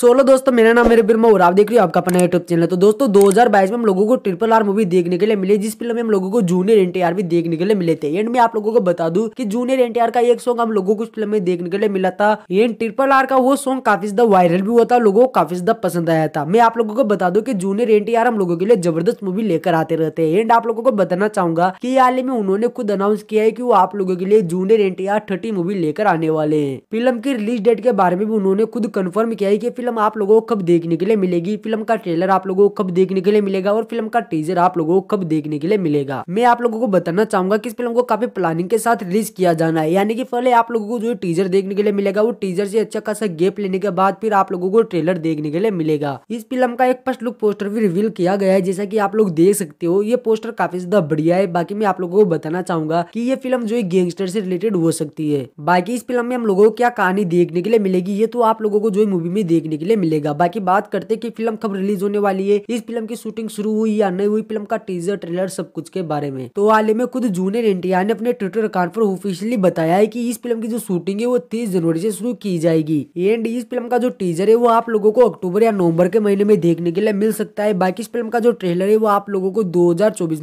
solo दोस्तों मेरा नाम मेरे बिरमा और आप देख रहे हो आपका अपना यूट्यूब चैनल तो दोस्तों 2022 में हम लोगों को ट्रिपल आर मूवी देखने के लिए मिली जिस फिल्म में हम लोगों को जूनियर एन भी देखने के लिए मिले थे एंड मैं आप लोगों को बता दूं कि जूनियर एन का एक सॉन्ग हम लोगों को फिल्म में देखने के लिए मिला था एंड ट्रिपल आर का वो सॉन्ग काफी ज्यादा वायरल भी हुआ था लोगों को काफी ज्यादा पसंद आया था मैं आप लोगों को बता दू की जूनियर एन हम लोगों के लिए जबरदस्त मूवी लेकर आते रहते हैं एंड आप लोगों को बताना चाहूंगा की हाल में उन्होंने खुद अनाउंस किया है की वो आप लोगों के लिए जूनियर एन थर्टी मूवी लेकर आने वाले हैं फिल्म की रिलीज डेट के बारे में भी उन्होंने खुद कन्फर्म किया है की फिल्म आप लोगों को कब देखने के लिए मिलेगी फिल्म का ट्रेलर आप लोगों को कब देखने के लिए मिलेगा और फिल्म का टीजर आप लोगों को कब देखने के लिए मिलेगा मैं आप लोगों को बताना चाहूंगा कि इस फिल्म को काफी प्लानिंग के साथ रिलीज किया जाना है यानी कि पहले आप लोगों को जो टीजर देखने के लिए मिलेगा वो टीजर से अच्छा खासा गेप लेने के बाद फिर आप लोगों को ट्रेलर देखने के लिए मिलेगा इस फिल्म का एक फर्स्ट लुक पोस्टर भी रिवील किया गया है जैसा की आप लोग देख सकते हो ये पोस्टर काफी ज्यादा बढ़िया है बाकी मैं आप लोगों को बताना चाहूंगा की ये फिल्म जो गैंगस्टर से रिलेटेड हो सकती है बाकी इस फिल्म में हम लोगों को क्या कहानी देखने के लिए मिलेगी ये तो आप लोगों को जो मूवी में देखने देखने के लिए मिलेगा बाकी बात करते कि फिल्म कब रिलीज होने वाली है इस फिल्म की शूटिंग शुरू हुई या नहीं हुई फिल्म का टीजर ट्रेलर सब कुछ के बारे में तो हाल ही में खुद जूनियर इंडिया ने अपने ट्विटर अकाउंट पर ऑफिशियली बताया है की इस फिल्म की जो शूटिंग है वो तीस जनवरी से शुरू की जाएगी एंड इस फिल्म का जो टीजर है वो आप लोगों को अक्टूबर या नवंबर के महीने में देखने के लिए मिल सकता है बाकी इस फिल्म का जो ट्रेलर है वो आप लोगों को दो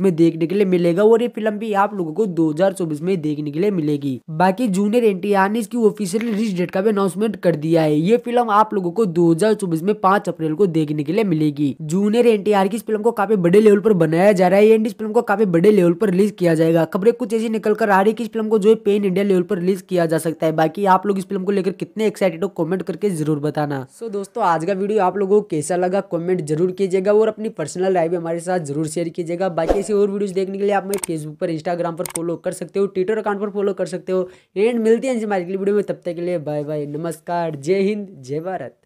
में देखने के लिए मिलेगा और ये फिल्म भी आप लोगों को दो में देखने के लिए मिलेगी बाकी जूनियर एनटीआर ने इसकी ऑफिशियल रिलीज डेट का भी अनाउंसमेंट कर दिया है ये फिल्म आप लोगों को 2024 में 5 अप्रैल को देखने के लिए मिलेगी जूनियर आर की इस फिल्म को काफी बड़े लेवल पर बनाया जा रहा है एंड इस फिल्म को काफी बड़े लेवल पर रिलीज किया जाएगा खबरें कुछ ऐसी निकल कर आ रही है इस फिल्म को जो है पेन इंडिया लेवल पर रिलीज किया जा सकता है बाकी आप लोग इस फिल्म को लेकर कितने एक्साइटेड हो कॉमेंट करके जरूर बताना सो दोस्तों आज का वीडियो आप लोगों को कैसा लगा कॉमेंट जरूर कीजिएगा और अपनी पर्सनल लाइफ हमारे साथ जरूर शेयर कीजिएगा बाकी ऐसी और वीडियो देखने के लिए आप मेरे फेसबुक पर इंस्टाग्राम पर फॉलो कर सकते हो ट्विटर अकाउंट पर फॉलो कर सकते हो एंड मिलती है हमारे वीडियो में तब तक के लिए बाय बाय नमस्कार जय हिंद जय भारत